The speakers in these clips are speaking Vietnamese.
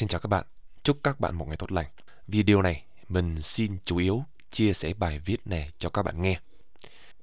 Xin chào các bạn, chúc các bạn một ngày tốt lành. Video này mình xin chủ yếu chia sẻ bài viết này cho các bạn nghe.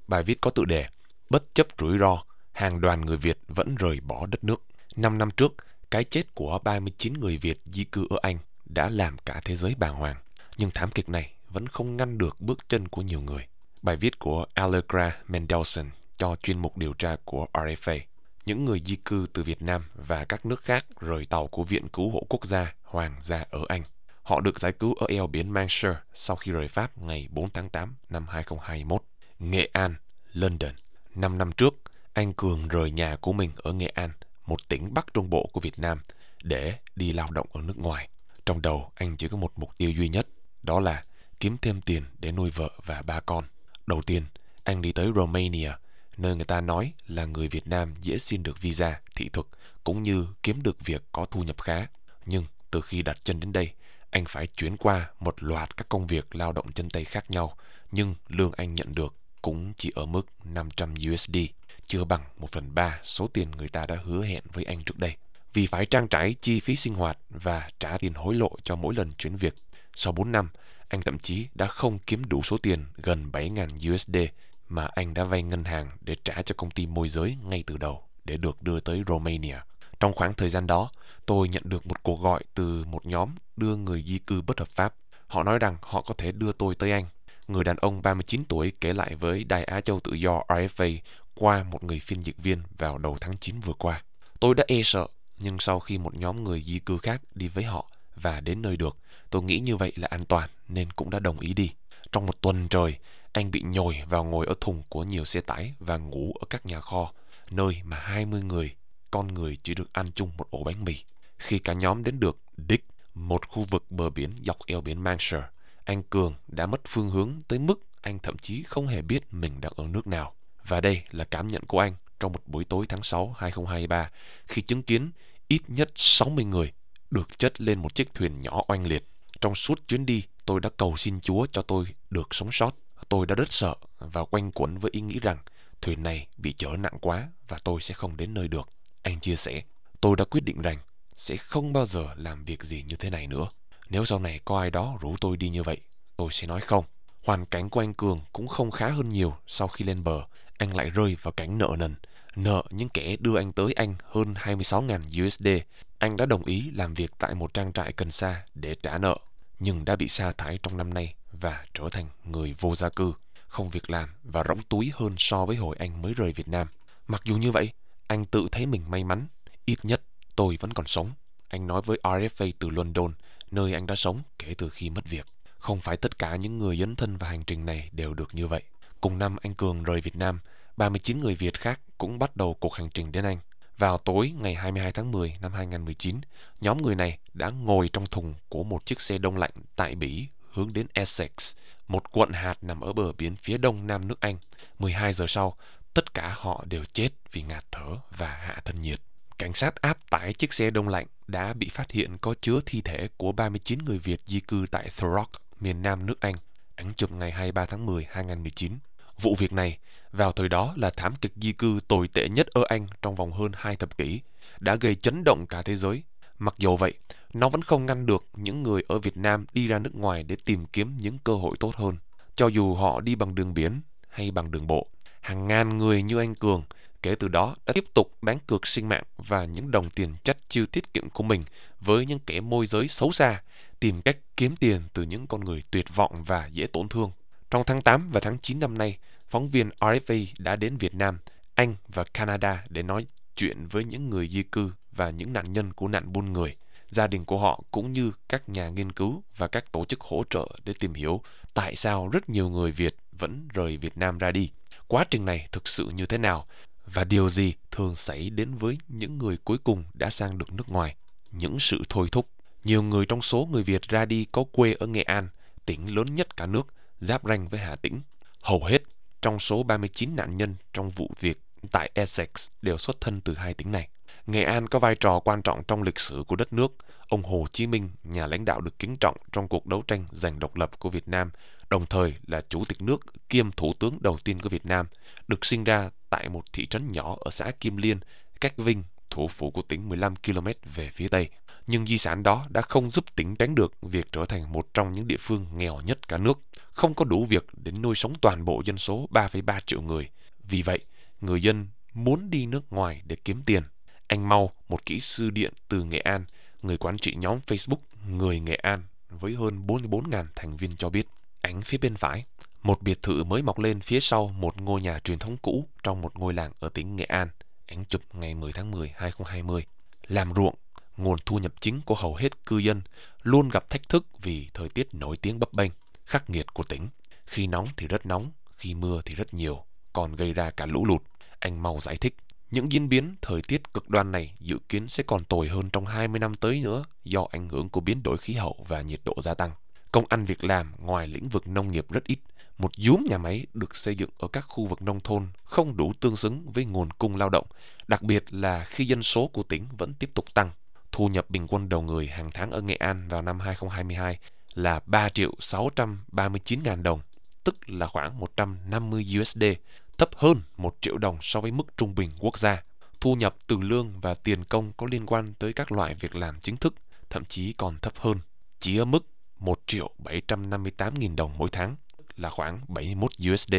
Bài viết có tự đề Bất chấp rủi ro, hàng đoàn người Việt vẫn rời bỏ đất nước. 5 năm trước, cái chết của 39 người Việt di cư ở Anh đã làm cả thế giới bàng hoàng. Nhưng thảm kịch này vẫn không ngăn được bước chân của nhiều người. Bài viết của Allegra Mendelssohn cho chuyên mục điều tra của RFA những người di cư từ Việt Nam và các nước khác rời tàu của Viện Cứu hộ Quốc gia Hoàng gia ở Anh. Họ được giải cứu ở eo biển Manchester sau khi rời Pháp ngày 4 tháng 8 năm 2021. Nghệ An, London. Năm năm trước, anh Cường rời nhà của mình ở Nghệ An, một tỉnh Bắc Trung Bộ của Việt Nam, để đi lao động ở nước ngoài. Trong đầu, anh chỉ có một mục tiêu duy nhất, đó là kiếm thêm tiền để nuôi vợ và ba con. Đầu tiên, anh đi tới Romania – nơi người ta nói là người Việt Nam dễ xin được visa, thị thực cũng như kiếm được việc có thu nhập khá. Nhưng từ khi đặt chân đến đây, anh phải chuyển qua một loạt các công việc lao động chân tay khác nhau, nhưng lương anh nhận được cũng chỉ ở mức 500 USD, chưa bằng 1 phần 3 số tiền người ta đã hứa hẹn với anh trước đây. Vì phải trang trải chi phí sinh hoạt và trả tiền hối lộ cho mỗi lần chuyển việc, sau 4 năm, anh thậm chí đã không kiếm đủ số tiền gần 7.000 USD mà anh đã vay ngân hàng để trả cho công ty môi giới ngay từ đầu để được đưa tới Romania. Trong khoảng thời gian đó, tôi nhận được một cuộc gọi từ một nhóm đưa người di cư bất hợp pháp. Họ nói rằng họ có thể đưa tôi tới Anh. Người đàn ông 39 tuổi kể lại với Đài Á Châu Tự Do RFA qua một người phiên dịch viên vào đầu tháng 9 vừa qua. Tôi đã e sợ, nhưng sau khi một nhóm người di cư khác đi với họ và đến nơi được, tôi nghĩ như vậy là an toàn nên cũng đã đồng ý đi. Trong một tuần trời, anh bị nhồi vào ngồi ở thùng của nhiều xe tải và ngủ ở các nhà kho, nơi mà 20 người, con người chỉ được ăn chung một ổ bánh mì. Khi cả nhóm đến được Dick, một khu vực bờ biển dọc eo biển Manchester, anh Cường đã mất phương hướng tới mức anh thậm chí không hề biết mình đang ở nước nào. Và đây là cảm nhận của anh trong một buổi tối tháng 6 2023 khi chứng kiến ít nhất 60 người được chất lên một chiếc thuyền nhỏ oanh liệt. Trong suốt chuyến đi, tôi đã cầu xin Chúa cho tôi được sống sót Tôi đã rất sợ và quanh quẩn với ý nghĩ rằng thuyền này bị chở nặng quá và tôi sẽ không đến nơi được. Anh chia sẻ, tôi đã quyết định rằng sẽ không bao giờ làm việc gì như thế này nữa. Nếu sau này có ai đó rủ tôi đi như vậy, tôi sẽ nói không. Hoàn cảnh của anh Cường cũng không khá hơn nhiều sau khi lên bờ, anh lại rơi vào cảnh nợ nần. Nợ những kẻ đưa anh tới anh hơn 26.000 USD. Anh đã đồng ý làm việc tại một trang trại cần sa để trả nợ, nhưng đã bị sa thải trong năm nay và trở thành người vô gia cư, không việc làm và rỗng túi hơn so với hồi anh mới rời Việt Nam. Mặc dù như vậy, anh tự thấy mình may mắn, ít nhất tôi vẫn còn sống. Anh nói với RFA từ London, nơi anh đã sống kể từ khi mất việc. Không phải tất cả những người dấn thân vào hành trình này đều được như vậy. Cùng năm anh Cường rời Việt Nam, 39 người Việt khác cũng bắt đầu cuộc hành trình đến Anh. Vào tối ngày 22 tháng 10 năm 2019, nhóm người này đã ngồi trong thùng của một chiếc xe đông lạnh tại Bỉ hướng đến Essex, một quận hạt nằm ở bờ biển phía đông nam nước Anh. 12 giờ sau, tất cả họ đều chết vì ngạt thở và hạ thân nhiệt. Cảnh sát áp tải chiếc xe đông lạnh đã bị phát hiện có chứa thi thể của 39 người Việt di cư tại Throck, miền nam nước Anh, ảnh chụp ngày 23 tháng 10, 2019. Vụ việc này, vào thời đó là thảm kịch di cư tồi tệ nhất ở Anh trong vòng hơn hai thập kỷ, đã gây chấn động cả thế giới Mặc dù vậy, nó vẫn không ngăn được những người ở Việt Nam đi ra nước ngoài để tìm kiếm những cơ hội tốt hơn. Cho dù họ đi bằng đường biển hay bằng đường bộ, hàng ngàn người như anh Cường kể từ đó đã tiếp tục đánh cược sinh mạng và những đồng tiền chắt chiêu tiết kiệm của mình với những kẻ môi giới xấu xa, tìm cách kiếm tiền từ những con người tuyệt vọng và dễ tổn thương. Trong tháng 8 và tháng 9 năm nay, phóng viên RFA đã đến Việt Nam, Anh và Canada để nói chuyện với những người di cư và những nạn nhân của nạn buôn người, gia đình của họ cũng như các nhà nghiên cứu và các tổ chức hỗ trợ để tìm hiểu tại sao rất nhiều người Việt vẫn rời Việt Nam ra đi. Quá trình này thực sự như thế nào và điều gì thường xảy đến với những người cuối cùng đã sang được nước ngoài? Những sự thôi thúc. Nhiều người trong số người Việt ra đi có quê ở Nghệ An, tỉnh lớn nhất cả nước, giáp ranh với Hà Tĩnh. Hầu hết trong số 39 nạn nhân trong vụ việc tại Essex đều xuất thân từ hai tỉnh này. Nghệ An có vai trò quan trọng trong lịch sử của đất nước. Ông Hồ Chí Minh, nhà lãnh đạo được kính trọng trong cuộc đấu tranh giành độc lập của Việt Nam, đồng thời là chủ tịch nước kiêm thủ tướng đầu tiên của Việt Nam, được sinh ra tại một thị trấn nhỏ ở xã Kim Liên, cách Vinh, thủ phủ của tỉnh 15 km về phía tây. Nhưng di sản đó đã không giúp tỉnh tránh được việc trở thành một trong những địa phương nghèo nhất cả nước, không có đủ việc để nuôi sống toàn bộ dân số 3,3 triệu người. Vì vậy, người dân muốn đi nước ngoài để kiếm tiền anh Mau, một kỹ sư điện từ Nghệ An, người quản trị nhóm Facebook Người Nghệ An với hơn 44.000 thành viên cho biết. Ánh phía bên phải, một biệt thự mới mọc lên phía sau một ngôi nhà truyền thống cũ trong một ngôi làng ở tỉnh Nghệ An. Ánh chụp ngày 10 tháng 10, 2020. Làm ruộng, nguồn thu nhập chính của hầu hết cư dân luôn gặp thách thức vì thời tiết nổi tiếng bấp bênh, khắc nghiệt của tỉnh. Khi nóng thì rất nóng, khi mưa thì rất nhiều, còn gây ra cả lũ lụt. Anh mau giải thích những diễn biến thời tiết cực đoan này dự kiến sẽ còn tồi hơn trong 20 năm tới nữa do ảnh hưởng của biến đổi khí hậu và nhiệt độ gia tăng. Công ăn việc làm ngoài lĩnh vực nông nghiệp rất ít, một dúm nhà máy được xây dựng ở các khu vực nông thôn không đủ tương xứng với nguồn cung lao động, đặc biệt là khi dân số của tỉnh vẫn tiếp tục tăng. Thu nhập bình quân đầu người hàng tháng ở Nghệ An vào năm 2022 là 3 triệu 639 ngàn đồng, tức là khoảng 150 USD, thấp hơn 1 triệu đồng so với mức trung bình quốc gia. Thu nhập từ lương và tiền công có liên quan tới các loại việc làm chính thức, thậm chí còn thấp hơn, chỉ ở mức 1 triệu 758 nghìn đồng mỗi tháng là khoảng 71 USD.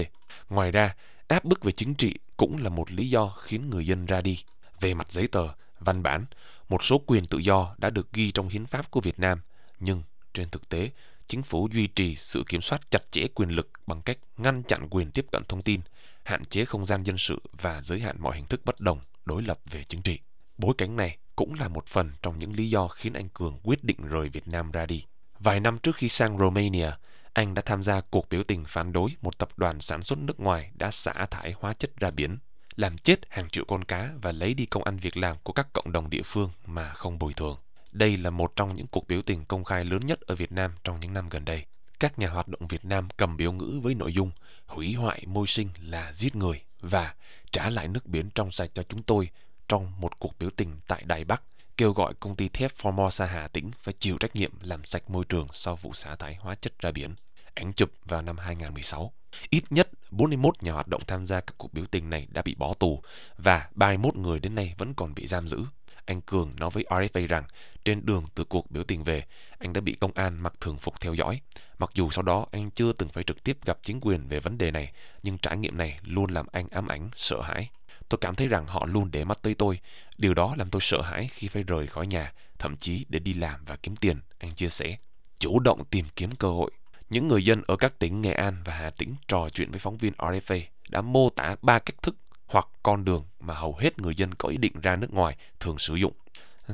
Ngoài ra, áp bức về chính trị cũng là một lý do khiến người dân ra đi. Về mặt giấy tờ, văn bản, một số quyền tự do đã được ghi trong hiến pháp của Việt Nam, nhưng trên thực tế, chính phủ duy trì sự kiểm soát chặt chẽ quyền lực bằng cách ngăn chặn quyền tiếp cận thông tin – hạn chế không gian dân sự và giới hạn mọi hình thức bất đồng, đối lập về chính trị. Bối cảnh này cũng là một phần trong những lý do khiến anh Cường quyết định rời Việt Nam ra đi. Vài năm trước khi sang Romania, anh đã tham gia cuộc biểu tình phản đối một tập đoàn sản xuất nước ngoài đã xả thải hóa chất ra biển, làm chết hàng triệu con cá và lấy đi công ăn việc làm của các cộng đồng địa phương mà không bồi thường. Đây là một trong những cuộc biểu tình công khai lớn nhất ở Việt Nam trong những năm gần đây các nhà hoạt động Việt Nam cầm biểu ngữ với nội dung hủy hoại môi sinh là giết người và trả lại nước biển trong sạch cho chúng tôi trong một cuộc biểu tình tại Đài Bắc kêu gọi công ty thép Formosa Hà Tĩnh phải chịu trách nhiệm làm sạch môi trường sau vụ xả thải hóa chất ra biển, ảnh chụp vào năm 2016. Ít nhất 41 nhà hoạt động tham gia các cuộc biểu tình này đã bị bỏ tù và 31 người đến nay vẫn còn bị giam giữ anh Cường nói với RFA rằng trên đường từ cuộc biểu tình về, anh đã bị công an mặc thường phục theo dõi. Mặc dù sau đó anh chưa từng phải trực tiếp gặp chính quyền về vấn đề này, nhưng trải nghiệm này luôn làm anh ám ảnh, sợ hãi. Tôi cảm thấy rằng họ luôn để mắt tới tôi. Điều đó làm tôi sợ hãi khi phải rời khỏi nhà, thậm chí để đi làm và kiếm tiền, anh chia sẻ. Chủ động tìm kiếm cơ hội. Những người dân ở các tỉnh Nghệ An và Hà Tĩnh trò chuyện với phóng viên RFA đã mô tả ba cách thức hoặc con đường mà hầu hết người dân có ý định ra nước ngoài thường sử dụng.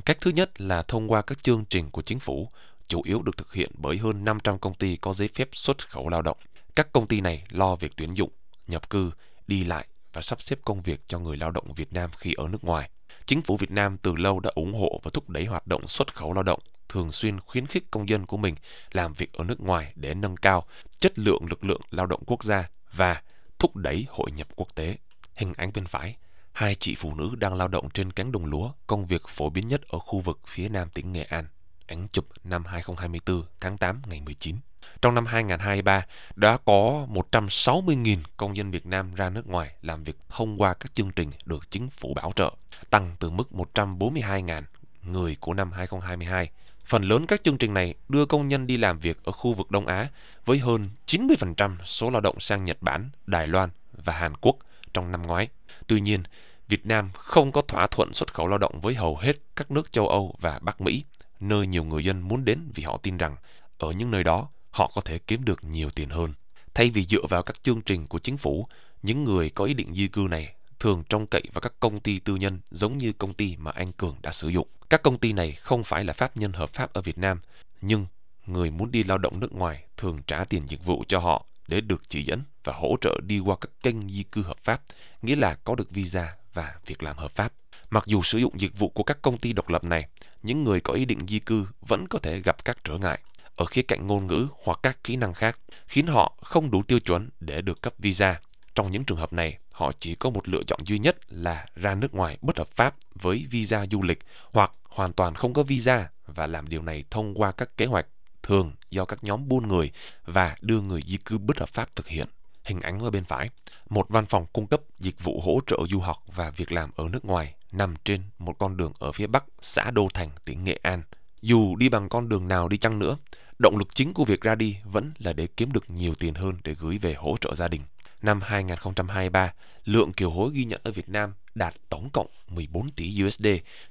Cách thứ nhất là thông qua các chương trình của chính phủ, chủ yếu được thực hiện bởi hơn 500 công ty có giấy phép xuất khẩu lao động. Các công ty này lo việc tuyển dụng, nhập cư, đi lại và sắp xếp công việc cho người lao động Việt Nam khi ở nước ngoài. Chính phủ Việt Nam từ lâu đã ủng hộ và thúc đẩy hoạt động xuất khẩu lao động, thường xuyên khuyến khích công dân của mình làm việc ở nước ngoài để nâng cao chất lượng lực lượng lao động quốc gia và thúc đẩy hội nhập quốc tế. Hình ảnh bên phải, hai chị phụ nữ đang lao động trên cánh đồng lúa, công việc phổ biến nhất ở khu vực phía nam tỉnh Nghệ An. Ảnh chụp năm 2024 tháng 8 ngày 19. Trong năm 2023 đã có 160.000 công dân Việt Nam ra nước ngoài làm việc thông qua các chương trình được chính phủ bảo trợ, tăng từ mức 142.000 người của năm 2022. Phần lớn các chương trình này đưa công nhân đi làm việc ở khu vực Đông Á với hơn 90% số lao động sang Nhật Bản, Đài Loan và Hàn Quốc – trong năm ngoái. Tuy nhiên, Việt Nam không có thỏa thuận xuất khẩu lao động với hầu hết các nước châu Âu và Bắc Mỹ, nơi nhiều người dân muốn đến vì họ tin rằng ở những nơi đó họ có thể kiếm được nhiều tiền hơn. Thay vì dựa vào các chương trình của chính phủ, những người có ý định di cư này thường trông cậy vào các công ty tư nhân giống như công ty mà anh Cường đã sử dụng. Các công ty này không phải là pháp nhân hợp pháp ở Việt Nam, nhưng người muốn đi lao động nước ngoài thường trả tiền dịch vụ cho họ để được chỉ dẫn và hỗ trợ đi qua các kênh di cư hợp pháp, nghĩa là có được visa và việc làm hợp pháp. Mặc dù sử dụng dịch vụ của các công ty độc lập này, những người có ý định di cư vẫn có thể gặp các trở ngại ở khía cạnh ngôn ngữ hoặc các kỹ năng khác, khiến họ không đủ tiêu chuẩn để được cấp visa. Trong những trường hợp này, họ chỉ có một lựa chọn duy nhất là ra nước ngoài bất hợp pháp với visa du lịch hoặc hoàn toàn không có visa và làm điều này thông qua các kế hoạch thường do các nhóm buôn người và đưa người di cư bất hợp pháp thực hiện. Hình ảnh ở bên phải, một văn phòng cung cấp dịch vụ hỗ trợ du học và việc làm ở nước ngoài nằm trên một con đường ở phía bắc xã Đô Thành, tỉnh Nghệ An. Dù đi bằng con đường nào đi chăng nữa, động lực chính của việc ra đi vẫn là để kiếm được nhiều tiền hơn để gửi về hỗ trợ gia đình. Năm 2023, lượng kiều hối ghi nhận ở Việt Nam đạt tổng cộng 14 tỷ USD,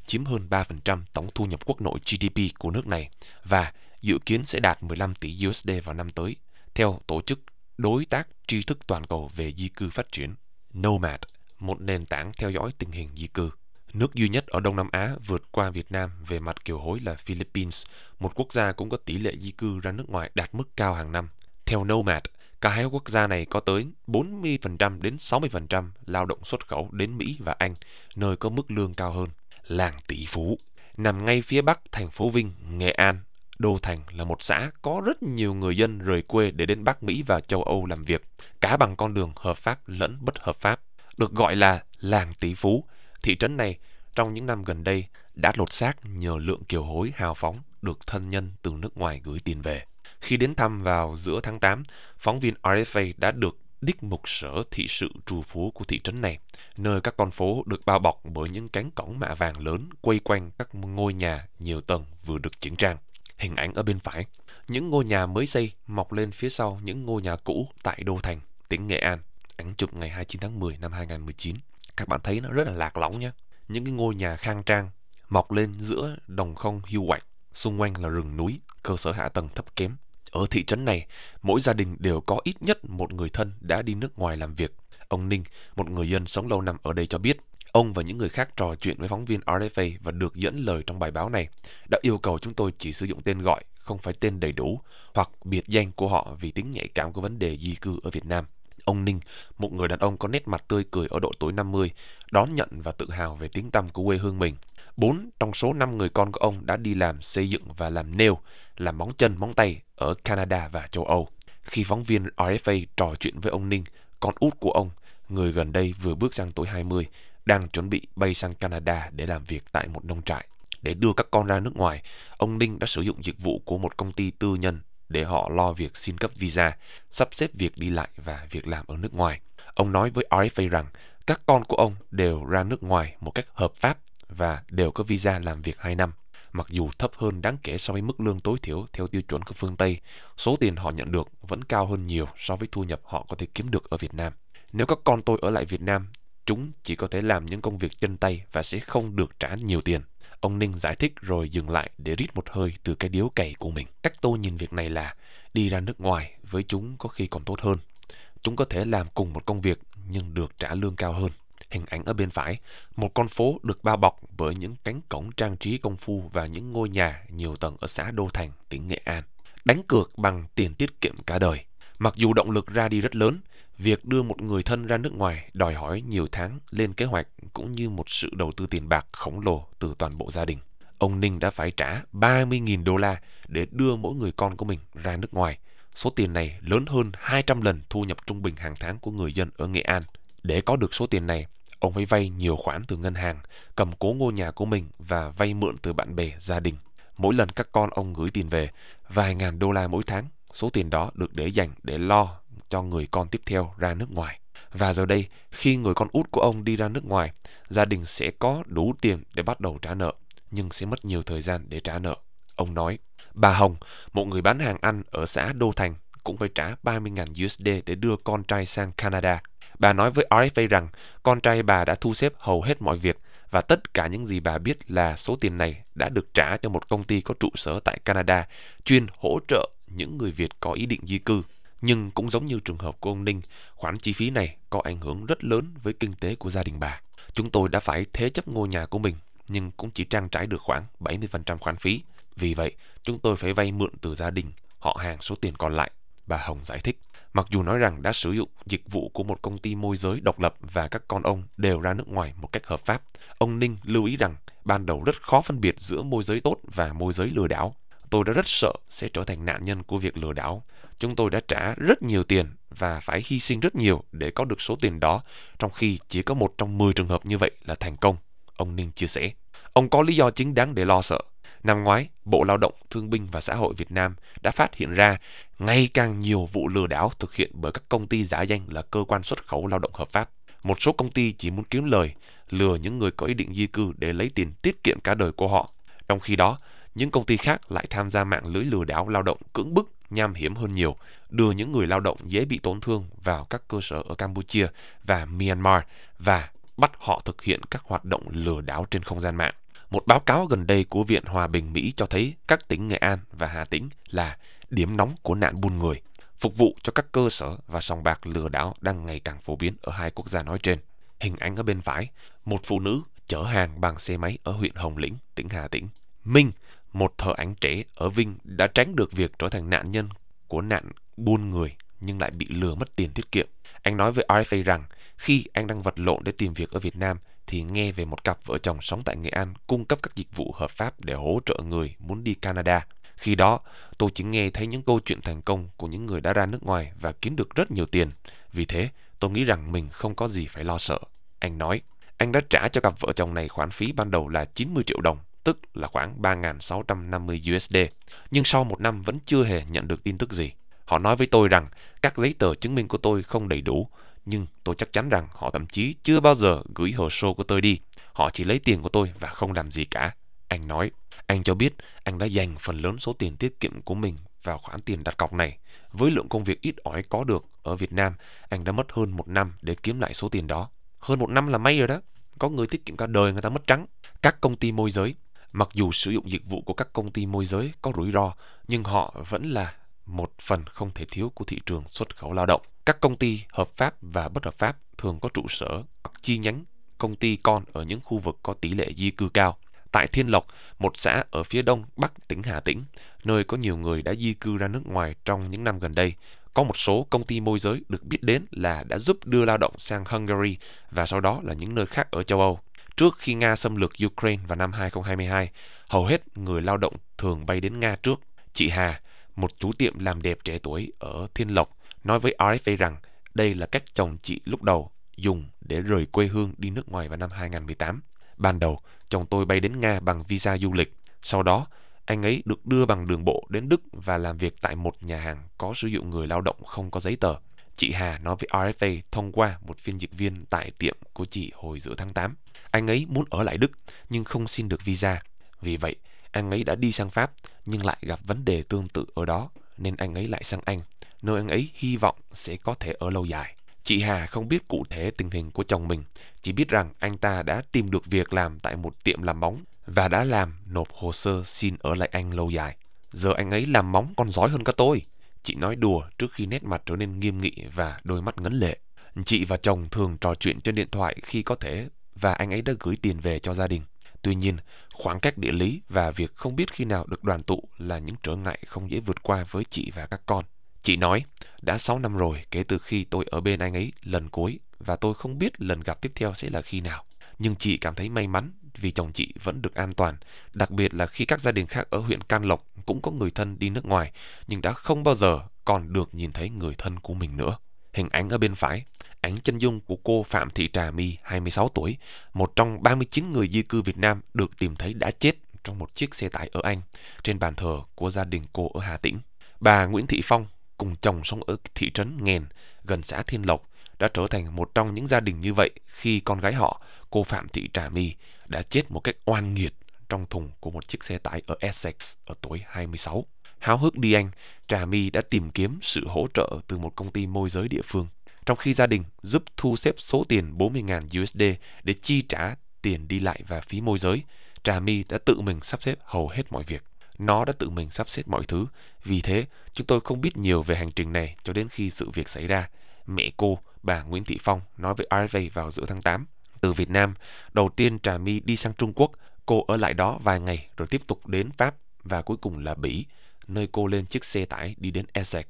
chiếm hơn 3% tổng thu nhập quốc nội GDP của nước này và dự kiến sẽ đạt 15 tỷ USD vào năm tới, theo Tổ chức Đối tác Tri thức Toàn cầu về Di cư Phát triển, Nomad, một nền tảng theo dõi tình hình di cư. Nước duy nhất ở Đông Nam Á vượt qua Việt Nam về mặt kiều hối là Philippines, một quốc gia cũng có tỷ lệ di cư ra nước ngoài đạt mức cao hàng năm. Theo Nomad, cả hai quốc gia này có tới 40% đến 60% lao động xuất khẩu đến Mỹ và Anh, nơi có mức lương cao hơn. Làng tỷ phú nằm ngay phía bắc thành phố Vinh, Nghệ An, Đô Thành là một xã có rất nhiều người dân rời quê để đến Bắc Mỹ và châu Âu làm việc, cả bằng con đường hợp pháp lẫn bất hợp pháp, được gọi là làng tỷ phú. Thị trấn này trong những năm gần đây đã lột xác nhờ lượng kiều hối hào phóng được thân nhân từ nước ngoài gửi tiền về. Khi đến thăm vào giữa tháng 8, phóng viên RFA đã được đích mục sở thị sự trù phú của thị trấn này, nơi các con phố được bao bọc bởi những cánh cổng mạ vàng lớn quay quanh các ngôi nhà nhiều tầng vừa được chỉnh trang. Hình ảnh ở bên phải, những ngôi nhà mới xây mọc lên phía sau những ngôi nhà cũ tại Đô Thành, tỉnh Nghệ An. Ảnh chụp ngày 29 tháng 10 năm 2019. Các bạn thấy nó rất là lạc lõng nhé. Những cái ngôi nhà khang trang mọc lên giữa đồng không hiu quạnh, xung quanh là rừng núi, cơ sở hạ tầng thấp kém. Ở thị trấn này, mỗi gia đình đều có ít nhất một người thân đã đi nước ngoài làm việc. Ông Ninh, một người dân sống lâu năm ở đây cho biết, Ông và những người khác trò chuyện với phóng viên RFA và được dẫn lời trong bài báo này đã yêu cầu chúng tôi chỉ sử dụng tên gọi, không phải tên đầy đủ hoặc biệt danh của họ vì tính nhạy cảm của vấn đề di cư ở Việt Nam. Ông Ninh, một người đàn ông có nét mặt tươi cười ở độ tuổi 50, đón nhận và tự hào về tiếng tăm của quê hương mình. Bốn trong số năm người con của ông đã đi làm xây dựng và làm nêu, làm móng chân, móng tay ở Canada và châu Âu. Khi phóng viên RFA trò chuyện với ông Ninh, con út của ông, người gần đây vừa bước sang tuổi 20, đang chuẩn bị bay sang Canada để làm việc tại một nông trại. Để đưa các con ra nước ngoài, ông Ninh đã sử dụng dịch vụ của một công ty tư nhân để họ lo việc xin cấp visa, sắp xếp việc đi lại và việc làm ở nước ngoài. Ông nói với RFA rằng các con của ông đều ra nước ngoài một cách hợp pháp và đều có visa làm việc 2 năm. Mặc dù thấp hơn đáng kể so với mức lương tối thiểu theo tiêu chuẩn của phương Tây, số tiền họ nhận được vẫn cao hơn nhiều so với thu nhập họ có thể kiếm được ở Việt Nam. Nếu các con tôi ở lại Việt Nam Chúng chỉ có thể làm những công việc chân tay và sẽ không được trả nhiều tiền. Ông Ninh giải thích rồi dừng lại để rít một hơi từ cái điếu cày của mình. Cách tôi nhìn việc này là đi ra nước ngoài với chúng có khi còn tốt hơn. Chúng có thể làm cùng một công việc nhưng được trả lương cao hơn. Hình ảnh ở bên phải, một con phố được bao bọc bởi những cánh cổng trang trí công phu và những ngôi nhà nhiều tầng ở xã Đô Thành, tỉnh Nghệ An. Đánh cược bằng tiền tiết kiệm cả đời. Mặc dù động lực ra đi rất lớn, Việc đưa một người thân ra nước ngoài đòi hỏi nhiều tháng lên kế hoạch cũng như một sự đầu tư tiền bạc khổng lồ từ toàn bộ gia đình. Ông Ninh đã phải trả 30.000 đô la để đưa mỗi người con của mình ra nước ngoài. Số tiền này lớn hơn 200 lần thu nhập trung bình hàng tháng của người dân ở Nghệ An. Để có được số tiền này, ông phải vay nhiều khoản từ ngân hàng, cầm cố ngôi nhà của mình và vay mượn từ bạn bè, gia đình. Mỗi lần các con ông gửi tiền về, vài ngàn đô la mỗi tháng, số tiền đó được để dành để lo cho người con tiếp theo ra nước ngoài. Và giờ đây, khi người con út của ông đi ra nước ngoài, gia đình sẽ có đủ tiền để bắt đầu trả nợ, nhưng sẽ mất nhiều thời gian để trả nợ. Ông nói, bà Hồng, một người bán hàng ăn ở xã Đô Thành, cũng phải trả 30.000 USD để đưa con trai sang Canada. Bà nói với RFA rằng con trai bà đã thu xếp hầu hết mọi việc và tất cả những gì bà biết là số tiền này đã được trả cho một công ty có trụ sở tại Canada chuyên hỗ trợ những người Việt có ý định di cư. Nhưng cũng giống như trường hợp của ông Ninh, khoản chi phí này có ảnh hưởng rất lớn với kinh tế của gia đình bà. Chúng tôi đã phải thế chấp ngôi nhà của mình, nhưng cũng chỉ trang trải được khoảng 70% khoản phí. Vì vậy, chúng tôi phải vay mượn từ gia đình, họ hàng số tiền còn lại, bà Hồng giải thích. Mặc dù nói rằng đã sử dụng dịch vụ của một công ty môi giới độc lập và các con ông đều ra nước ngoài một cách hợp pháp, ông Ninh lưu ý rằng ban đầu rất khó phân biệt giữa môi giới tốt và môi giới lừa đảo. Tôi đã rất sợ sẽ trở thành nạn nhân của việc lừa đảo chúng tôi đã trả rất nhiều tiền và phải hy sinh rất nhiều để có được số tiền đó, trong khi chỉ có một trong 10 trường hợp như vậy là thành công, ông Ninh chia sẻ. Ông có lý do chính đáng để lo sợ. Năm ngoái, Bộ Lao động, Thương binh và Xã hội Việt Nam đã phát hiện ra ngày càng nhiều vụ lừa đảo thực hiện bởi các công ty giả danh là cơ quan xuất khẩu lao động hợp pháp. Một số công ty chỉ muốn kiếm lời, lừa những người có ý định di cư để lấy tiền tiết kiệm cả đời của họ. Trong khi đó, những công ty khác lại tham gia mạng lưới lừa đảo lao động cưỡng bức nham hiểm hơn nhiều, đưa những người lao động dễ bị tổn thương vào các cơ sở ở Campuchia và Myanmar và bắt họ thực hiện các hoạt động lừa đảo trên không gian mạng. Một báo cáo gần đây của Viện Hòa bình Mỹ cho thấy các tỉnh Nghệ An và Hà Tĩnh là điểm nóng của nạn buôn người, phục vụ cho các cơ sở và sòng bạc lừa đảo đang ngày càng phổ biến ở hai quốc gia nói trên. Hình ảnh ở bên phải, một phụ nữ chở hàng bằng xe máy ở huyện Hồng Lĩnh, tỉnh Hà Tĩnh. Minh một thợ ảnh trẻ ở Vinh đã tránh được việc trở thành nạn nhân của nạn buôn người nhưng lại bị lừa mất tiền tiết kiệm. Anh nói với RFA rằng khi anh đang vật lộn để tìm việc ở Việt Nam thì nghe về một cặp vợ chồng sống tại Nghệ An cung cấp các dịch vụ hợp pháp để hỗ trợ người muốn đi Canada. Khi đó, tôi chỉ nghe thấy những câu chuyện thành công của những người đã ra nước ngoài và kiếm được rất nhiều tiền. Vì thế, tôi nghĩ rằng mình không có gì phải lo sợ. Anh nói, anh đã trả cho cặp vợ chồng này khoản phí ban đầu là 90 triệu đồng tức là khoảng 3.650 USD. Nhưng sau một năm vẫn chưa hề nhận được tin tức gì. Họ nói với tôi rằng các giấy tờ chứng minh của tôi không đầy đủ, nhưng tôi chắc chắn rằng họ thậm chí chưa bao giờ gửi hồ sơ của tôi đi. Họ chỉ lấy tiền của tôi và không làm gì cả. Anh nói, anh cho biết anh đã dành phần lớn số tiền tiết kiệm của mình vào khoản tiền đặt cọc này. Với lượng công việc ít ỏi có được ở Việt Nam, anh đã mất hơn một năm để kiếm lại số tiền đó. Hơn một năm là may rồi đó. Có người tiết kiệm cả đời người ta mất trắng. Các công ty môi giới Mặc dù sử dụng dịch vụ của các công ty môi giới có rủi ro, nhưng họ vẫn là một phần không thể thiếu của thị trường xuất khẩu lao động. Các công ty hợp pháp và bất hợp pháp thường có trụ sở hoặc chi nhánh công ty con ở những khu vực có tỷ lệ di cư cao. Tại Thiên Lộc, một xã ở phía đông bắc tỉnh Hà Tĩnh, nơi có nhiều người đã di cư ra nước ngoài trong những năm gần đây, có một số công ty môi giới được biết đến là đã giúp đưa lao động sang Hungary và sau đó là những nơi khác ở châu Âu. Trước khi Nga xâm lược Ukraine vào năm 2022, hầu hết người lao động thường bay đến Nga trước. Chị Hà, một chú tiệm làm đẹp trẻ tuổi ở Thiên Lộc, nói với RFA rằng đây là cách chồng chị lúc đầu dùng để rời quê hương đi nước ngoài vào năm 2018. Ban đầu, chồng tôi bay đến Nga bằng visa du lịch. Sau đó, anh ấy được đưa bằng đường bộ đến Đức và làm việc tại một nhà hàng có sử dụng người lao động không có giấy tờ. Chị Hà nói với RFA thông qua một phiên dịch viên tại tiệm của chị hồi giữa tháng 8. Anh ấy muốn ở lại Đức nhưng không xin được visa. Vì vậy, anh ấy đã đi sang Pháp nhưng lại gặp vấn đề tương tự ở đó nên anh ấy lại sang Anh, nơi anh ấy hy vọng sẽ có thể ở lâu dài. Chị Hà không biết cụ thể tình hình của chồng mình, chỉ biết rằng anh ta đã tìm được việc làm tại một tiệm làm móng và đã làm nộp hồ sơ xin ở lại Anh lâu dài. Giờ anh ấy làm móng còn giỏi hơn cả tôi. Chị nói đùa trước khi nét mặt trở nên nghiêm nghị và đôi mắt ngấn lệ. Chị và chồng thường trò chuyện trên điện thoại khi có thể và anh ấy đã gửi tiền về cho gia đình. Tuy nhiên, khoảng cách địa lý và việc không biết khi nào được đoàn tụ là những trở ngại không dễ vượt qua với chị và các con. Chị nói, đã 6 năm rồi kể từ khi tôi ở bên anh ấy lần cuối và tôi không biết lần gặp tiếp theo sẽ là khi nào. Nhưng chị cảm thấy may mắn vì chồng chị vẫn được an toàn, đặc biệt là khi các gia đình khác ở huyện Can Lộc cũng có người thân đi nước ngoài nhưng đã không bao giờ còn được nhìn thấy người thân của mình nữa. Hình ảnh ở bên phải, Ảnh chân dung của cô Phạm Thị Trà My, 26 tuổi, một trong 39 người di cư Việt Nam được tìm thấy đã chết trong một chiếc xe tải ở Anh trên bàn thờ của gia đình cô ở Hà Tĩnh. Bà Nguyễn Thị Phong cùng chồng sống ở thị trấn Nghèn gần xã Thiên Lộc đã trở thành một trong những gia đình như vậy khi con gái họ, cô Phạm Thị Trà My, đã chết một cách oan nghiệt trong thùng của một chiếc xe tải ở Essex ở tuổi 26. Háo hức đi Anh, Trà My đã tìm kiếm sự hỗ trợ từ một công ty môi giới địa phương trong khi gia đình giúp thu xếp số tiền 40.000 USD để chi trả tiền đi lại và phí môi giới, Trà My đã tự mình sắp xếp hầu hết mọi việc. Nó đã tự mình sắp xếp mọi thứ, vì thế chúng tôi không biết nhiều về hành trình này cho đến khi sự việc xảy ra. Mẹ cô, bà Nguyễn Thị Phong nói với RFA vào giữa tháng 8. Từ Việt Nam, đầu tiên Trà My đi sang Trung Quốc, cô ở lại đó vài ngày rồi tiếp tục đến Pháp và cuối cùng là Bỉ, nơi cô lên chiếc xe tải đi đến Essex.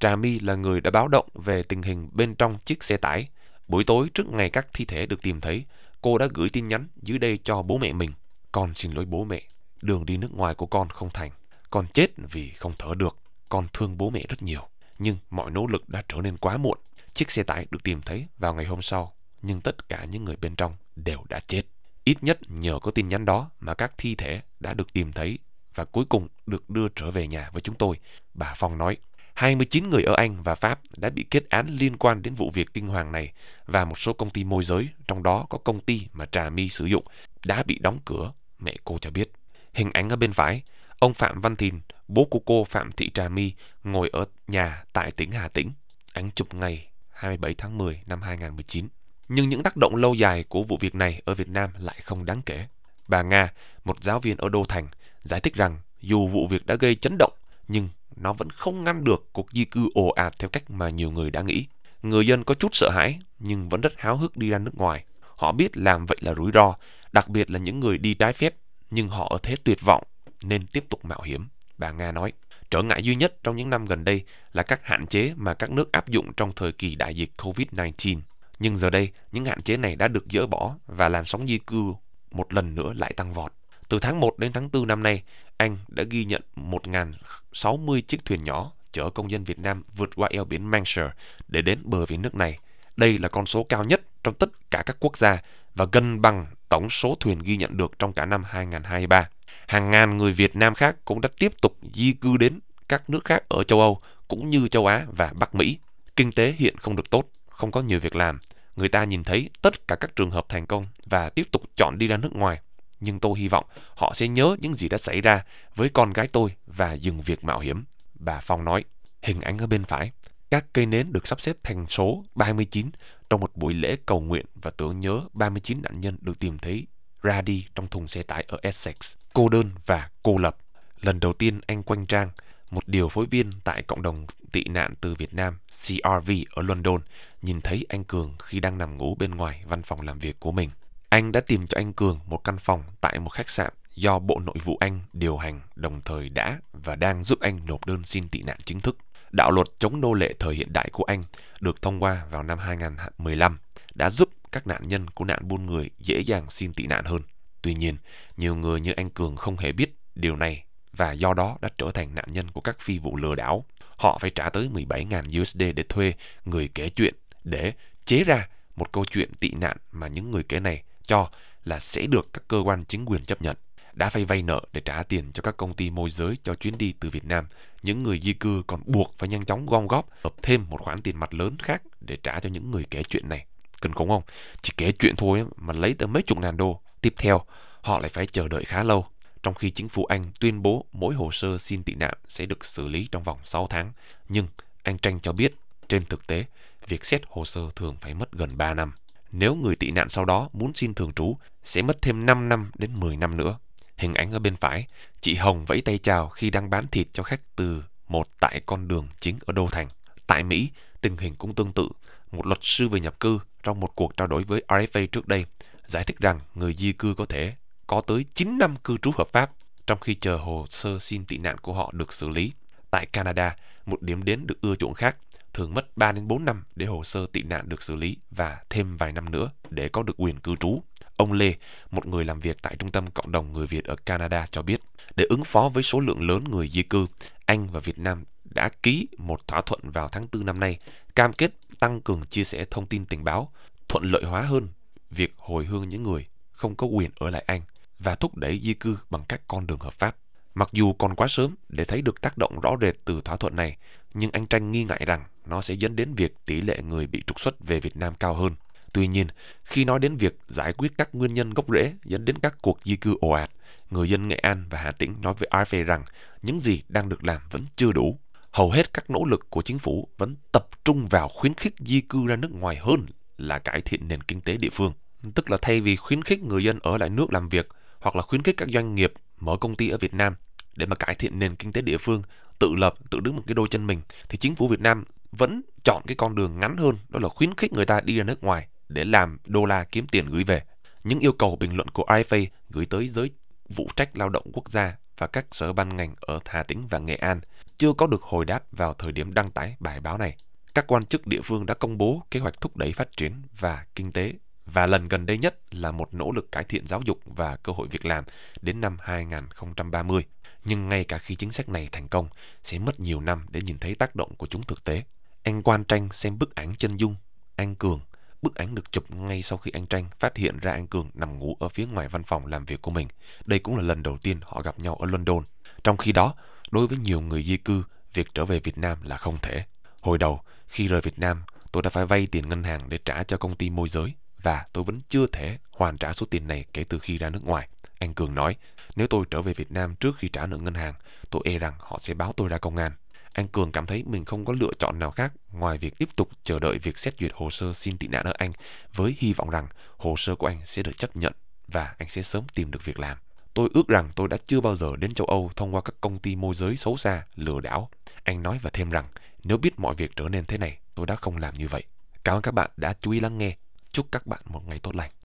Trà My là người đã báo động về tình hình bên trong chiếc xe tải. Buổi tối trước ngày các thi thể được tìm thấy, cô đã gửi tin nhắn dưới đây cho bố mẹ mình. Con xin lỗi bố mẹ, đường đi nước ngoài của con không thành. Con chết vì không thở được. Con thương bố mẹ rất nhiều. Nhưng mọi nỗ lực đã trở nên quá muộn. Chiếc xe tải được tìm thấy vào ngày hôm sau, nhưng tất cả những người bên trong đều đã chết. Ít nhất nhờ có tin nhắn đó mà các thi thể đã được tìm thấy và cuối cùng được đưa trở về nhà với chúng tôi, bà Phong nói. 29 người ở Anh và Pháp đã bị kết án liên quan đến vụ việc kinh hoàng này và một số công ty môi giới, trong đó có công ty mà Trà My sử dụng, đã bị đóng cửa, mẹ cô cho biết. Hình ảnh ở bên phải, ông Phạm Văn Thìn, bố của cô Phạm Thị Trà My, ngồi ở nhà tại tỉnh Hà Tĩnh. Ảnh chụp ngày 27 tháng 10 năm 2019. Nhưng những tác động lâu dài của vụ việc này ở Việt Nam lại không đáng kể. Bà Nga, một giáo viên ở Đô Thành, giải thích rằng dù vụ việc đã gây chấn động nhưng nó vẫn không ngăn được cuộc di cư ồ ạt theo cách mà nhiều người đã nghĩ. Người dân có chút sợ hãi nhưng vẫn rất háo hức đi ra nước ngoài. Họ biết làm vậy là rủi ro, đặc biệt là những người đi trái phép, nhưng họ ở thế tuyệt vọng nên tiếp tục mạo hiểm, bà Nga nói. Trở ngại duy nhất trong những năm gần đây là các hạn chế mà các nước áp dụng trong thời kỳ đại dịch COVID-19. Nhưng giờ đây, những hạn chế này đã được dỡ bỏ và làn sóng di cư một lần nữa lại tăng vọt. Từ tháng 1 đến tháng 4 năm nay, anh đã ghi nhận 1.060 chiếc thuyền nhỏ chở công dân Việt Nam vượt qua eo biển Manchester để đến bờ biển nước này. Đây là con số cao nhất trong tất cả các quốc gia và gần bằng tổng số thuyền ghi nhận được trong cả năm 2023. Hàng ngàn người Việt Nam khác cũng đã tiếp tục di cư đến các nước khác ở châu Âu cũng như châu Á và Bắc Mỹ. Kinh tế hiện không được tốt, không có nhiều việc làm. Người ta nhìn thấy tất cả các trường hợp thành công và tiếp tục chọn đi ra nước ngoài nhưng tôi hy vọng họ sẽ nhớ những gì đã xảy ra với con gái tôi và dừng việc mạo hiểm. Bà Phong nói, hình ảnh ở bên phải, các cây nến được sắp xếp thành số 39 trong một buổi lễ cầu nguyện và tưởng nhớ 39 nạn nhân được tìm thấy ra đi trong thùng xe tải ở Essex, cô đơn và cô lập. Lần đầu tiên anh Quanh Trang, một điều phối viên tại cộng đồng tị nạn từ Việt Nam CRV ở London, nhìn thấy anh Cường khi đang nằm ngủ bên ngoài văn phòng làm việc của mình. Anh đã tìm cho anh Cường một căn phòng tại một khách sạn do Bộ Nội vụ Anh điều hành đồng thời đã và đang giúp anh nộp đơn xin tị nạn chính thức. Đạo luật chống nô lệ thời hiện đại của Anh được thông qua vào năm 2015 đã giúp các nạn nhân của nạn buôn người dễ dàng xin tị nạn hơn. Tuy nhiên, nhiều người như anh Cường không hề biết điều này và do đó đã trở thành nạn nhân của các phi vụ lừa đảo. Họ phải trả tới 17.000 USD để thuê người kể chuyện để chế ra một câu chuyện tị nạn mà những người kể này cho là sẽ được các cơ quan chính quyền chấp nhận. Đã phải vay nợ để trả tiền cho các công ty môi giới cho chuyến đi từ Việt Nam, những người di cư còn buộc phải nhanh chóng gom góp, hợp thêm một khoản tiền mặt lớn khác để trả cho những người kể chuyện này. Cần khủng không? Chỉ kể chuyện thôi mà lấy tới mấy chục ngàn đô. Tiếp theo, họ lại phải chờ đợi khá lâu. Trong khi chính phủ Anh tuyên bố mỗi hồ sơ xin tị nạn sẽ được xử lý trong vòng 6 tháng. Nhưng anh Tranh cho biết, trên thực tế, việc xét hồ sơ thường phải mất gần 3 năm. Nếu người tị nạn sau đó muốn xin thường trú, sẽ mất thêm 5 năm đến 10 năm nữa. Hình ảnh ở bên phải, chị Hồng vẫy tay chào khi đang bán thịt cho khách từ một tại con đường chính ở Đô Thành. Tại Mỹ, tình hình cũng tương tự. Một luật sư về nhập cư trong một cuộc trao đổi với RFA trước đây giải thích rằng người di cư có thể có tới 9 năm cư trú hợp pháp trong khi chờ hồ sơ xin tị nạn của họ được xử lý. Tại Canada, một điểm đến được ưa chuộng khác thường mất 3 đến 4 năm để hồ sơ tị nạn được xử lý và thêm vài năm nữa để có được quyền cư trú. Ông Lê, một người làm việc tại Trung tâm Cộng đồng Người Việt ở Canada cho biết, để ứng phó với số lượng lớn người di cư, Anh và Việt Nam đã ký một thỏa thuận vào tháng 4 năm nay, cam kết tăng cường chia sẻ thông tin tình báo, thuận lợi hóa hơn việc hồi hương những người không có quyền ở lại Anh và thúc đẩy di cư bằng các con đường hợp pháp. Mặc dù còn quá sớm để thấy được tác động rõ rệt từ thỏa thuận này, nhưng anh Tranh nghi ngại rằng nó sẽ dẫn đến việc tỷ lệ người bị trục xuất về Việt Nam cao hơn. Tuy nhiên, khi nói đến việc giải quyết các nguyên nhân gốc rễ dẫn đến các cuộc di cư ồ ạt, người dân Nghệ An và Hà Tĩnh nói với AFP e rằng những gì đang được làm vẫn chưa đủ. Hầu hết các nỗ lực của chính phủ vẫn tập trung vào khuyến khích di cư ra nước ngoài hơn là cải thiện nền kinh tế địa phương. Tức là thay vì khuyến khích người dân ở lại nước làm việc hoặc là khuyến khích các doanh nghiệp mở công ty ở Việt Nam để mà cải thiện nền kinh tế địa phương tự lập tự đứng một cái đôi chân mình thì chính phủ Việt Nam vẫn chọn cái con đường ngắn hơn đó là khuyến khích người ta đi ra nước ngoài để làm đô la kiếm tiền gửi về những yêu cầu bình luận của IFA gửi tới giới vụ trách lao động quốc gia và các sở ban ngành ở Hà Tĩnh và Nghệ An chưa có được hồi đáp vào thời điểm đăng tải bài báo này. Các quan chức địa phương đã công bố kế hoạch thúc đẩy phát triển và kinh tế và lần gần đây nhất là một nỗ lực cải thiện giáo dục và cơ hội việc làm đến năm 2030 nhưng ngay cả khi chính sách này thành công, sẽ mất nhiều năm để nhìn thấy tác động của chúng thực tế. Anh quan tranh xem bức ảnh chân dung, An Cường. Bức ảnh được chụp ngay sau khi anh Tranh phát hiện ra An Cường nằm ngủ ở phía ngoài văn phòng làm việc của mình. Đây cũng là lần đầu tiên họ gặp nhau ở London. Trong khi đó, đối với nhiều người di cư, việc trở về Việt Nam là không thể. Hồi đầu, khi rời Việt Nam, tôi đã phải vay tiền ngân hàng để trả cho công ty môi giới và tôi vẫn chưa thể hoàn trả số tiền này kể từ khi ra nước ngoài. Anh Cường nói, nếu tôi trở về Việt Nam trước khi trả nợ ngân hàng, tôi e rằng họ sẽ báo tôi ra công an. Anh Cường cảm thấy mình không có lựa chọn nào khác ngoài việc tiếp tục chờ đợi việc xét duyệt hồ sơ xin tị nạn ở Anh với hy vọng rằng hồ sơ của anh sẽ được chấp nhận và anh sẽ sớm tìm được việc làm. Tôi ước rằng tôi đã chưa bao giờ đến châu Âu thông qua các công ty môi giới xấu xa, lừa đảo. Anh nói và thêm rằng, nếu biết mọi việc trở nên thế này, tôi đã không làm như vậy. Cảm ơn các bạn đã chú ý lắng nghe. Chúc các bạn một ngày tốt lành.